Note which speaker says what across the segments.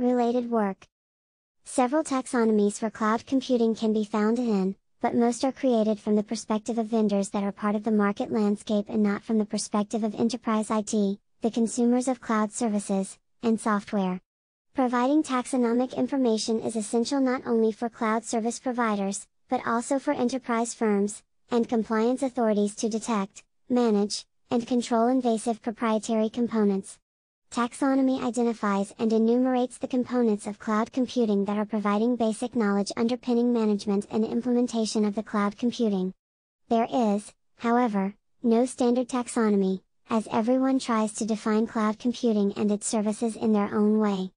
Speaker 1: related work. Several taxonomies for cloud computing can be found in, but most are created from the perspective of vendors that are part of the market landscape and not from the perspective of enterprise IT, the consumers of cloud services, and software. Providing taxonomic information is essential not only for cloud service providers, but also for enterprise firms, and compliance authorities to detect, manage, and control invasive proprietary components. Taxonomy identifies and enumerates the components of cloud computing that are providing basic knowledge underpinning management and implementation of the cloud computing. There is, however, no standard taxonomy, as everyone tries to define cloud computing and its services in their own way.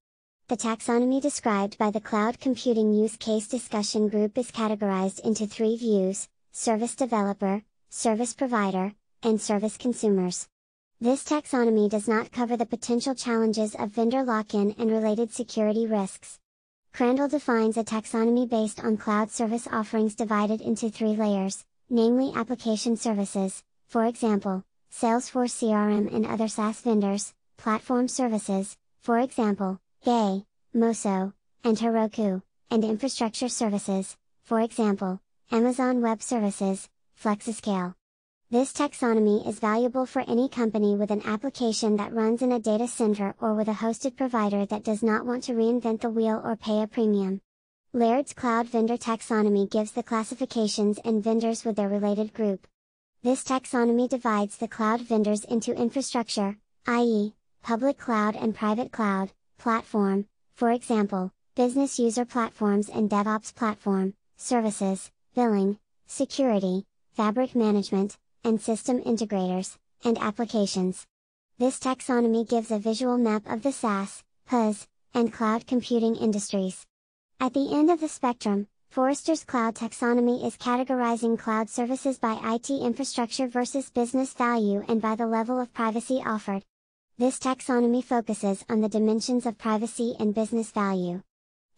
Speaker 1: The taxonomy described by the Cloud Computing Use Case Discussion Group is categorized into three views service developer, service provider, and service consumers. This taxonomy does not cover the potential challenges of vendor lock-in and related security risks. Crandall defines a taxonomy based on cloud service offerings divided into three layers, namely application services, for example, Salesforce CRM and other SaaS vendors, platform services, for example, Gay, Moso, and Heroku, and infrastructure services, for example, Amazon Web Services, Flexiscale. This taxonomy is valuable for any company with an application that runs in a data center or with a hosted provider that does not want to reinvent the wheel or pay a premium. Laird's Cloud Vendor Taxonomy gives the classifications and vendors with their related group. This taxonomy divides the cloud vendors into infrastructure, i.e., public cloud and private cloud, platform, for example, business user platforms and DevOps platform, services, billing, security, fabric management, and system integrators, and applications. This taxonomy gives a visual map of the SaaS, PaaS, and cloud computing industries. At the end of the spectrum, Forrester's cloud taxonomy is categorizing cloud services by IT infrastructure versus business value and by the level of privacy offered. This taxonomy focuses on the dimensions of privacy and business value.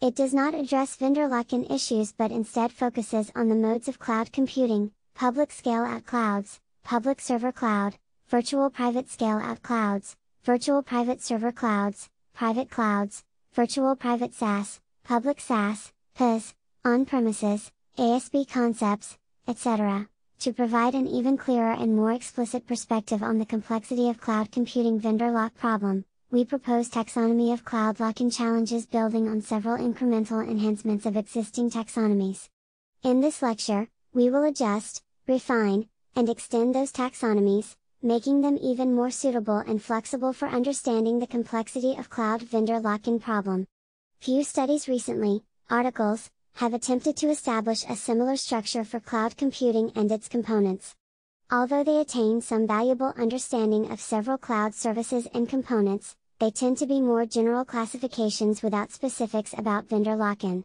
Speaker 1: It does not address vendor lock-in issues but instead focuses on the modes of cloud computing, public scale out clouds, public server cloud, virtual private scale out clouds, virtual private server clouds, private clouds, virtual private SaaS, public SaaS, PaaS, on-premises, ASB concepts, etc., to provide an even clearer and more explicit perspective on the complexity of cloud computing vendor lock problem, we propose taxonomy of cloud locking challenges building on several incremental enhancements of existing taxonomies. In this lecture, we will adjust, refine, and extend those taxonomies, making them even more suitable and flexible for understanding the complexity of cloud vendor lock-in problem. Few studies recently, articles, have attempted to establish a similar structure for cloud computing and its components. Although they attain some valuable understanding of several cloud services and components, they tend to be more general classifications without specifics about vendor lock-in.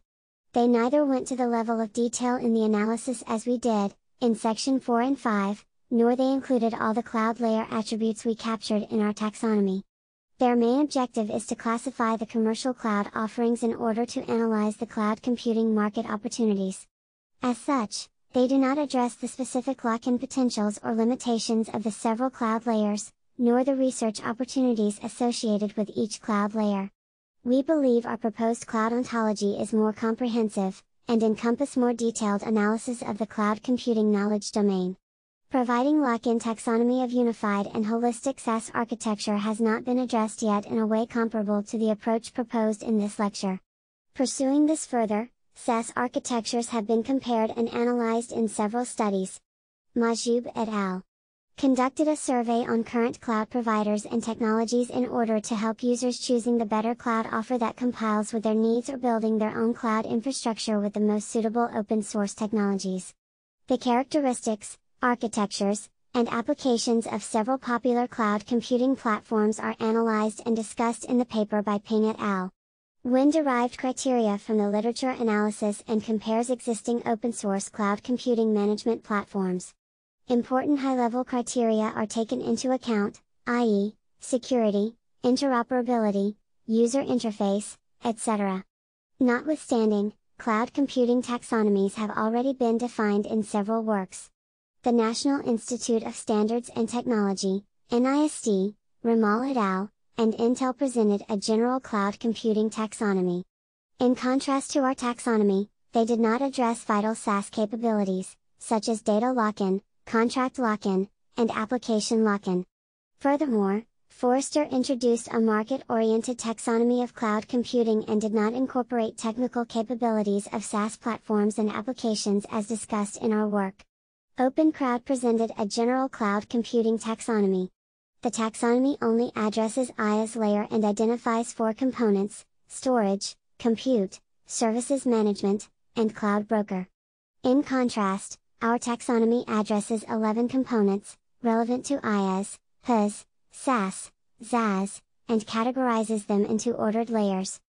Speaker 1: They neither went to the level of detail in the analysis as we did, in section 4 and 5, nor they included all the cloud layer attributes we captured in our taxonomy. Their main objective is to classify the commercial cloud offerings in order to analyze the cloud computing market opportunities. As such, they do not address the specific lock-in potentials or limitations of the several cloud layers, nor the research opportunities associated with each cloud layer. We believe our proposed cloud ontology is more comprehensive, and encompass more detailed analysis of the cloud computing knowledge domain. Providing lock-in taxonomy of unified and holistic SaaS architecture has not been addressed yet in a way comparable to the approach proposed in this lecture. Pursuing this further, SaaS architectures have been compared and analyzed in several studies. Majub et al conducted a survey on current cloud providers and technologies in order to help users choosing the better cloud offer that compiles with their needs or building their own cloud infrastructure with the most suitable open source technologies. The characteristics, architectures, and applications of several popular cloud computing platforms are analyzed and discussed in the paper by Ping et al. Wynn derived criteria from the literature analysis and compares existing open source cloud computing management platforms important high-level criteria are taken into account, i.e., security, interoperability, user interface, etc. Notwithstanding, cloud computing taxonomies have already been defined in several works. The National Institute of Standards and Technology, NIST, Ramal et al., and Intel presented a general cloud computing taxonomy. In contrast to our taxonomy, they did not address vital SaaS capabilities, such as data lock-in, contract lock-in, and application lock-in. Furthermore, Forrester introduced a market-oriented taxonomy of cloud computing and did not incorporate technical capabilities of SaaS platforms and applications as discussed in our work. OpenCrowd presented a general cloud computing taxonomy. The taxonomy only addresses IaaS layer and identifies four components, storage, compute, services management, and cloud broker. In contrast, our taxonomy addresses 11 components, relevant to IAS, PIS, SAS, ZAS, and categorizes them into ordered layers.